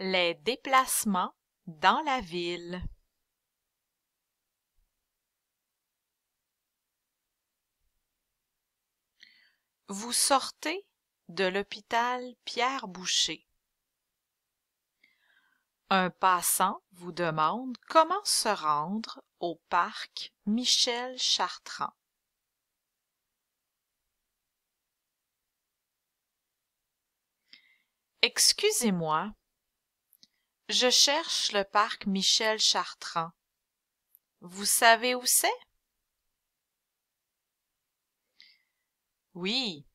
Les déplacements dans la ville. Vous sortez de l'hôpital Pierre Boucher. Un passant vous demande comment se rendre au parc Michel Chartrand. Excusez-moi, je cherche le parc Michel Chartrand. Vous savez où c'est? Oui.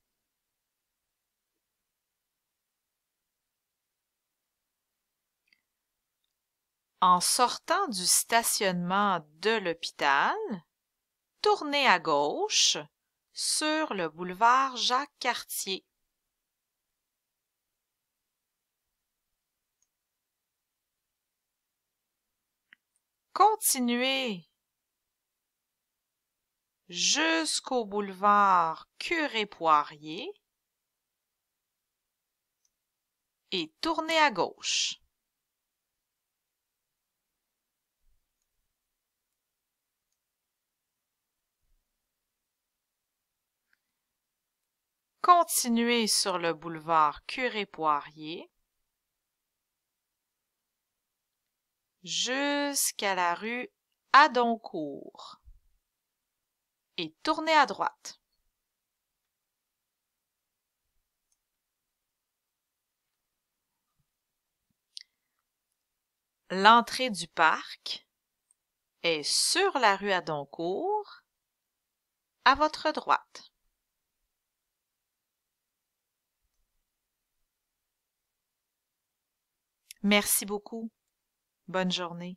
En sortant du stationnement de l'hôpital, tournez à gauche sur le boulevard Jacques-Cartier. continuez jusqu'au boulevard Curé-Poirier et tournez à gauche. Continuez sur le boulevard Curé-Poirier jusqu'à la rue Adoncourt et tournez à droite. L'entrée du parc est sur la rue Adoncourt, à votre droite. Merci beaucoup bonne journée